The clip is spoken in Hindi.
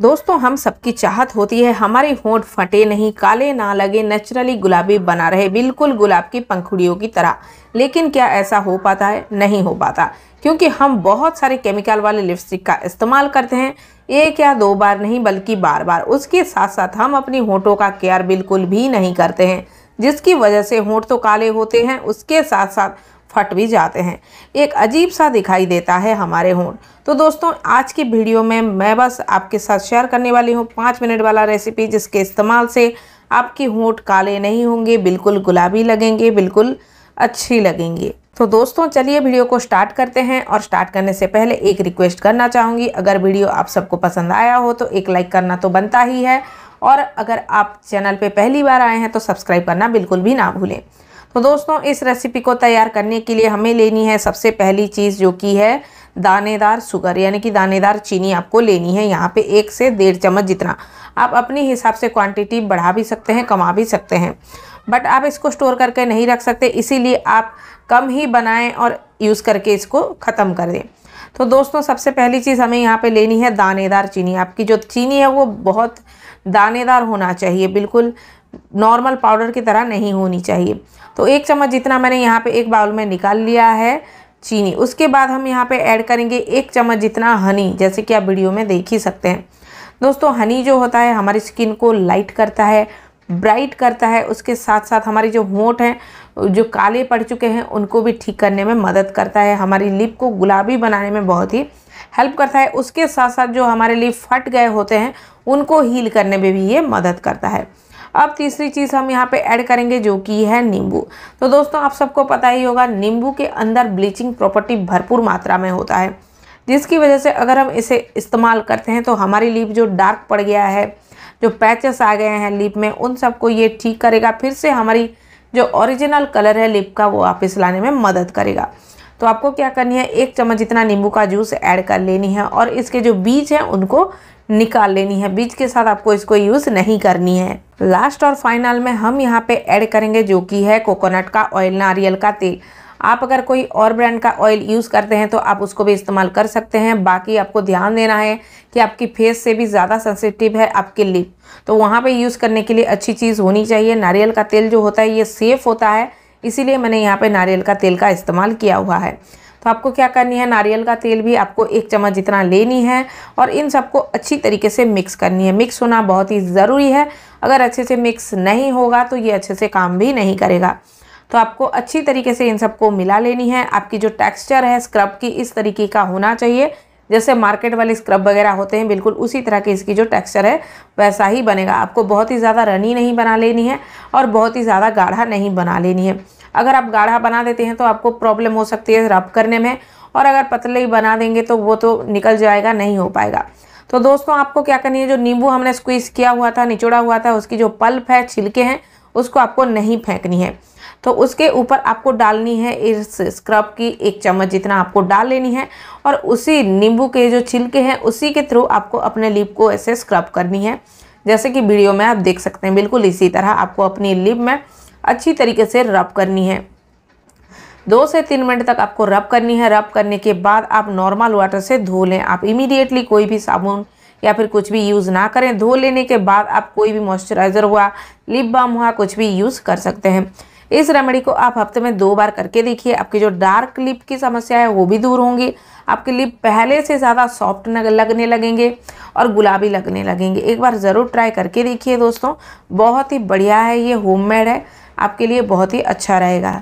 दोस्तों हम सबकी चाहत होती है हमारे होंठ फटे नहीं काले ना लगे नेचुरली गुलाबी बना रहे बिल्कुल गुलाब की पंखुड़ियों की तरह लेकिन क्या ऐसा हो पाता है नहीं हो पाता क्योंकि हम बहुत सारे केमिकल वाले लिपस्टिक का इस्तेमाल करते हैं एक या दो बार नहीं बल्कि बार बार उसके साथ साथ हम अपनी होठों का केयर बिल्कुल भी नहीं करते हैं जिसकी वजह से होंठ तो काले होते हैं उसके साथ साथ फट भी जाते हैं एक अजीब सा दिखाई देता है हमारे होंठ तो दोस्तों आज की वीडियो में मैं बस आपके साथ शेयर करने वाली हूँ पाँच मिनट वाला रेसिपी जिसके इस्तेमाल से आपके होंठ काले नहीं होंगे बिल्कुल गुलाबी लगेंगे बिल्कुल अच्छी लगेंगी तो दोस्तों चलिए वीडियो को स्टार्ट करते हैं और स्टार्ट करने से पहले एक रिक्वेस्ट करना चाहूँगी अगर वीडियो आप सबको पसंद आया हो तो एक लाइक करना तो बनता ही है और अगर आप चैनल पे पहली बार आए हैं तो सब्सक्राइब करना बिल्कुल भी ना भूलें तो दोस्तों इस रेसिपी को तैयार करने के लिए हमें लेनी है सबसे पहली चीज़ जो कि है दानेदार शुगर यानी कि दानेदार चीनी आपको लेनी है यहाँ पे एक से डेढ़ चम्मच जितना आप अपने हिसाब से क्वांटिटी बढ़ा भी सकते हैं कमा भी सकते हैं बट आप इसको स्टोर करके नहीं रख सकते इसीलिए आप कम ही बनाएं और यूज़ करके इसको ख़त्म कर दें तो दोस्तों सबसे पहली चीज़ हमें यहाँ पे लेनी है दानेदार चीनी आपकी जो चीनी है वो बहुत दानेदार होना चाहिए बिल्कुल नॉर्मल पाउडर की तरह नहीं होनी चाहिए तो एक चम्मच जितना मैंने यहाँ पे एक बाउल में निकाल लिया है चीनी उसके बाद हम यहाँ पे ऐड करेंगे एक चम्मच जितना हनी जैसे कि आप वीडियो में देख ही सकते हैं दोस्तों हनी जो होता है हमारी स्किन को लाइट करता है ब्राइट करता है उसके साथ साथ हमारी जो होंठ हैं जो काले पड़ चुके हैं उनको भी ठीक करने में मदद करता है हमारी लिप को गुलाबी बनाने में बहुत ही हेल्प करता है उसके साथ साथ जो हमारे लिप फट गए होते हैं उनको हील करने में भी ये मदद करता है अब तीसरी चीज़ हम यहाँ पे ऐड करेंगे जो कि है नींबू तो दोस्तों आप सबको पता ही होगा नींबू के अंदर ब्लीचिंग प्रॉपर्टी भरपूर मात्रा में होता है जिसकी वजह से अगर हम इसे इस्तेमाल करते हैं तो हमारी लिप जो डार्क पड़ गया है जो पैचेस आ गए हैं लिप में उन सबको ये ठीक करेगा फिर से हमारी जो ओरिजिनल कलर है लिप का वो वापस लाने में मदद करेगा तो आपको क्या करनी है एक चम्मच इतना नींबू का जूस ऐड कर लेनी है और इसके जो बीज हैं उनको निकाल लेनी है बीज के साथ आपको इसको यूज़ नहीं करनी है लास्ट और फाइनल में हम यहाँ पे ऐड करेंगे जो कि है कोकोनट का ऑयल नारियल का तेल आप अगर कोई और ब्रांड का ऑयल यूज़ करते हैं तो आप उसको भी इस्तेमाल कर सकते हैं बाकी आपको ध्यान देना है कि आपकी फेस से भी ज़्यादा सेंसिटिव है आपके लिप तो वहाँ पे यूज़ करने के लिए अच्छी चीज़ होनी चाहिए नारियल का तेल जो होता है ये सेफ़ होता है इसीलिए मैंने यहाँ पे नारियल का तेल का इस्तेमाल किया हुआ है तो आपको क्या करनी है नारियल का तेल भी आपको एक चम्मच जितना लेनी है और इन सबको अच्छी तरीके से मिक्स करनी है मिक्स होना बहुत ही ज़रूरी है अगर अच्छे से मिक्स नहीं होगा तो ये अच्छे से काम भी नहीं करेगा तो आपको अच्छी तरीके से इन सबको मिला लेनी है आपकी जो टेक्सचर है स्क्रब की इस तरीके का होना चाहिए जैसे मार्केट वाले स्क्रब वगैरह होते हैं बिल्कुल उसी तरह के इसकी जो टेक्सचर है वैसा ही बनेगा आपको बहुत ही ज़्यादा रनी नहीं बना लेनी है और बहुत ही ज़्यादा गाढ़ा नहीं बना लेनी है अगर आप गाढ़ा बना देते हैं तो आपको प्रॉब्लम हो सकती है रब करने में और अगर पतले ही बना देंगे तो वो तो निकल जाएगा नहीं हो पाएगा तो दोस्तों आपको क्या करनी है जो नींबू हमने स्क्वीज़ किया हुआ था निचोड़ा हुआ था उसकी जो पल्प है छिलके हैं उसको आपको नहीं फेंकनी है तो उसके ऊपर आपको डालनी है इस स्क्रब की एक चम्मच जितना आपको डाल लेनी है और उसी नींबू के जो छिलके हैं उसी के थ्रू आपको अपने लिप को ऐसे स्क्रब करनी है जैसे कि वीडियो में आप देख सकते हैं बिल्कुल इसी तरह आपको अपनी लिप में अच्छी तरीके से रब करनी है दो से तीन मिनट तक आपको रब करनी है रब करने के बाद आप नॉर्मल वाटर से धो लें आप इमीडिएटली कोई भी साबुन या फिर कुछ भी यूज़ ना करें धो लेने के बाद आप कोई भी मॉइस्चराइज़र हुआ लिप बाम हुआ कुछ भी यूज़ कर सकते हैं इस रेमेडी को आप हफ्ते में दो बार करके देखिए आपकी जो डार्क लिप की समस्या है वो भी दूर होंगी आपके लिप पहले से ज़्यादा सॉफ्ट लगने लगेंगे और गुलाबी लगने लगेंगे एक बार ज़रूर ट्राई करके देखिए दोस्तों बहुत ही बढ़िया है ये होममेड है आपके लिए बहुत ही अच्छा रहेगा